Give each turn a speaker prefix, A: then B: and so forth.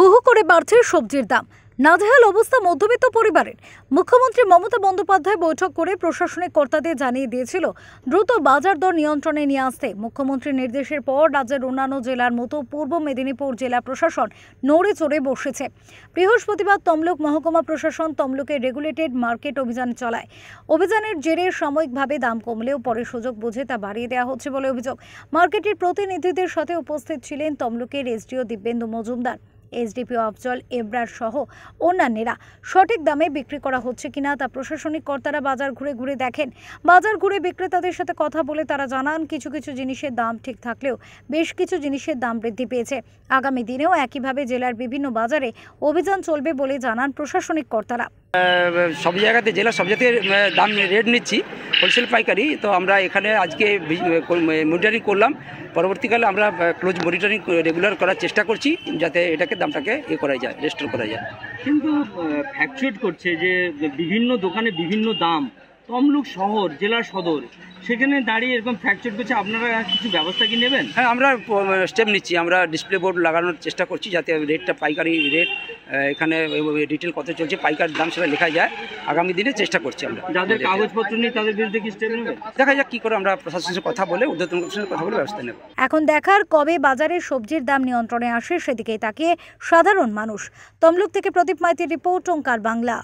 A: হু হু করে বাড়ছে সবজির দাম নাজেহাল অবস্থা মধ্যবিত্ত পরিবারের মুখ্যমন্ত্রী মমতা বন্দ্যোপাধ্যায় বৈঠক করে প্রশাসনিক কর্তাদের জানিয়ে দিয়েছিল দ্রুত বাজার দর নিয়ন্ত্রণে নিয়ে আসতে মুখ্যমন্ত্রীর নির্দেশের পর রাজ্যের অন্যান্য জেলার মতো পূর্ব মেদিনীপুর জেলা প্রশাসন নড়ে চড়ে বসেছে বৃহস্পতিবার তমলুক মহকুমা প্রশাসন তমলুকে রেগুলেটেড মার্কেট অভিযান চালায় অভিযানের জেরে সাময়িকভাবে দাম কমলেও পরে সুযোগ বুঝে তা বাড়িয়ে দেওয়া হচ্ছে বলে অভিযোগ মার্কেটের প্রতিনিধিদের সাথে উপস্থিত ছিলেন তমলুকের এসডিও দিব্যেন্দু মজুমদার এসডিপি অফজল এব্রার সহ অন্যান্যেরা সঠিক দামে বিক্রি করা হচ্ছে কিনা তা প্রশাসনিক কর্তারা বাজার ঘুরে ঘুরে দেখেন বাজার ঘুরে বিক্রেতাদের সাথে কথা বলে তারা জানান কিছু কিছু জিনিসের দাম ঠিক থাকলেও বেশ কিছু জিনিসের দাম বৃদ্ধি পেয়েছে আগামী দিনেও একইভাবে জেলার বিভিন্ন বাজারে অভিযান চলবে বলে জানান প্রশাসনিক কর্তারা
B: সব জায়গাতে জেলা সব জায়গাতে দাম রেট নিচ্ছি হোলসেল পাইকারি তো আমরা এখানে আজকে মনিটারিং করলাম পরবর্তীকালে আমরা ক্লোজ মনিটারিং রেগুলার করার চেষ্টা করছি যাতে এটাকে দামটাকে এ করা যায় রেস্টোর করা যায়
C: কিন্তু ফ্যাকচুয়েট করছে যে বিভিন্ন দোকানে বিভিন্ন দাম তমলুক শহর জেলা সদর সেখানে দাঁড়িয়ে এরকম ফ্যাকচুয়েট করছে আপনারা
B: কিছু ব্যবস্থা কি নেবেন হ্যাঁ আমরা স্টেপ নিচ্ছি আমরা ডিসপ্লে বোর্ড লাগানোর চেষ্টা করছি যাতে রেটটা পাইকারি রেট এখানে ডিটেল কত চলছে পাইকার দাম সেটা লেখা যায় আগামী দিনে চেষ্টা করছি আমরা যাদের কাগজপত্র নেই তাদের বিরুদ্ধে কি স্টেপ নেবে দেখা যাক কী করে আমরা প্রশাসনের কথা বলে উদ্যোগ কথা বলে ব্যবস্থা নেব
A: এখন দেখার কবে বাজারে সবজির দাম নিয়ন্ত্রণে আসে সেদিকে তাকিয়ে সাধারণ মানুষ তমলুক থেকে প্রদীপ মাইতির রিপোর্ট ওঙ্কার বাংলা